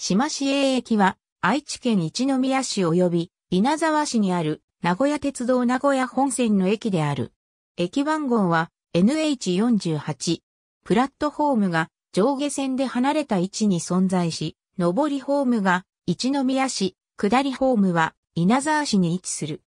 島市営駅は、愛知県一宮市及び稲沢市にある名古屋鉄道名古屋本線の駅である。駅番号は NH48。プラットホームが上下線で離れた位置に存在し、上りホームが一宮市、下りホームは稲沢市に位置する。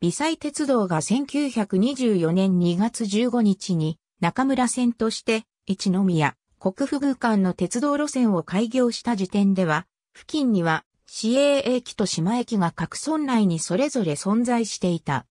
微細鉄道が1924年2月15日に中村線として一宮、国府宮間の鉄道路線を開業した時点では、付近には市営駅と島駅が各村内にそれぞれ存在していた。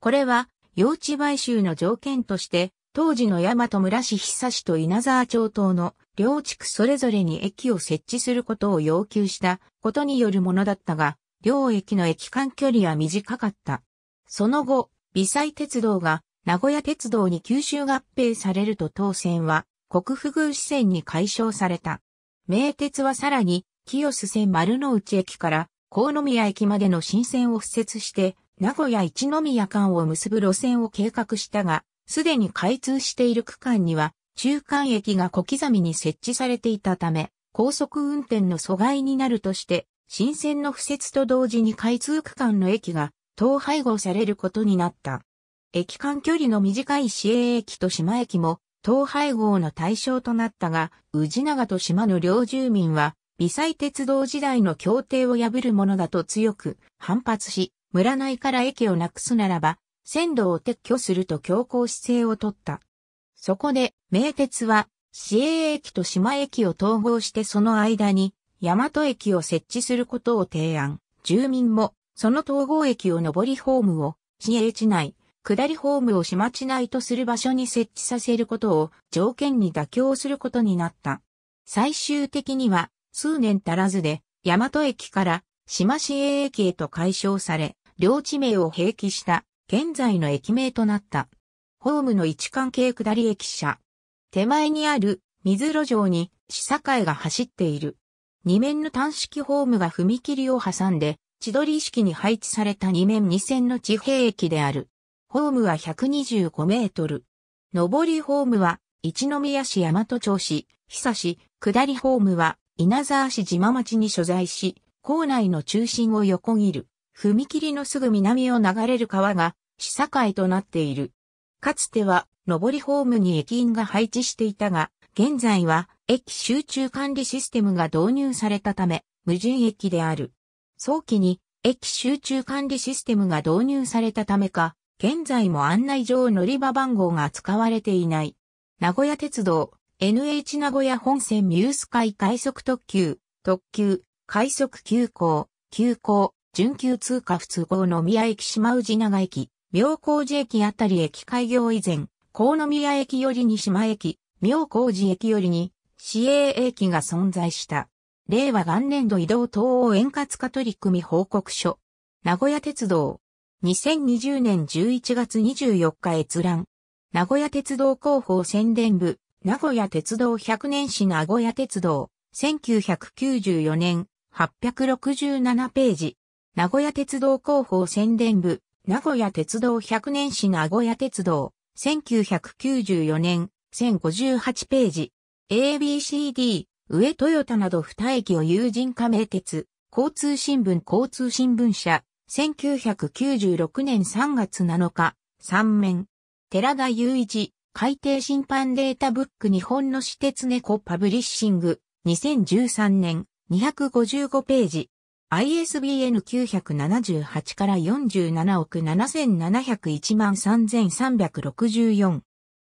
これは、用地買収の条件として、当時の大和村市久市と稲沢町等の両地区それぞれに駅を設置することを要求したことによるものだったが、両駅の駅間距離は短かった。その後、微細鉄道が名古屋鉄道に吸収合併されると当選は国府宮支線に解消された。名鉄はさらに、清洲線丸の内駅から、高野宮駅までの新線を敷設して、名古屋一宮間を結ぶ路線を計画したが、すでに開通している区間には、中間駅が小刻みに設置されていたため、高速運転の阻害になるとして、新線の敷設と同時に開通区間の駅が、統廃合されることになった。駅間距離の短い市営駅と島駅も、統廃合の対象となったが、宇治長と島の両住民は、微細鉄道時代の協定を破るものだと強く反発し、村内から駅をなくすならば、線路を撤去すると強硬姿勢を取った。そこで、名鉄は、市営駅と島駅を統合してその間に、大和駅を設置することを提案。住民も、その統合駅を上りホームを、市営地内、下りホームを市町内とする場所に設置させることを条件に妥協することになった。最終的には数年足らずで大和駅から島市営駅へと解消され、両地名を併記した現在の駅名となった。ホームの位置関係下り駅舎。手前にある水路上に市境が走っている。二面の単式ホームが踏切を挟んで、千鳥式に配置された二面二線の地平駅である。ホームは125メートル。上りホームは、一宮市大和町市、久市、下りホームは、稲沢市島町に所在し、校内の中心を横切る、踏切のすぐ南を流れる川が、市境となっている。かつては、上りホームに駅員が配置していたが、現在は、駅集中管理システムが導入されたため、無人駅である。早期に、駅集中管理システムが導入されたためか、現在も案内状乗り場番号が使われていない。名古屋鉄道、NH 名古屋本線ミュース海快速特急、特急、快速急行、急行、準急通過不通行の宮駅島内長駅、妙高寺駅あたり駅開業以前、高宮駅よりに島駅、妙高寺駅よりに、市営駅が存在した。令和元年度移動等応円滑化取り組み報告書。名古屋鉄道、2020年11月24日閲覧。名古屋鉄道広報宣伝部、名古屋鉄道100年史名古屋鉄道、1994年、867ページ。名古屋鉄道広報宣伝部、名古屋鉄道100年史名古屋鉄道、1994年、1058ページ。ABCD、上豊田など二駅を友人加盟鉄、交通新聞交通新聞社、1996年3月7日、3面。寺田雄一、海底審判データブック日本の私鉄猫パブリッシング、2013年、255ページ。ISBN 978から47億7701万3364。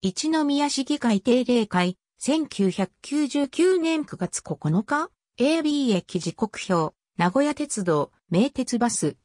一宮市議会定例会、1999年9月9日、AB 駅時刻表、名古屋鉄道、名鉄バス、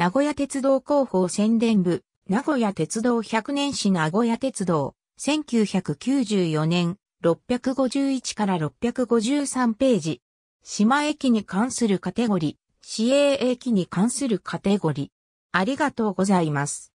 名古屋鉄道広報宣伝部、名古屋鉄道100年史名古屋鉄道、1994年、651から653ページ。島駅に関するカテゴリー、市営駅に関するカテゴリー。ありがとうございます。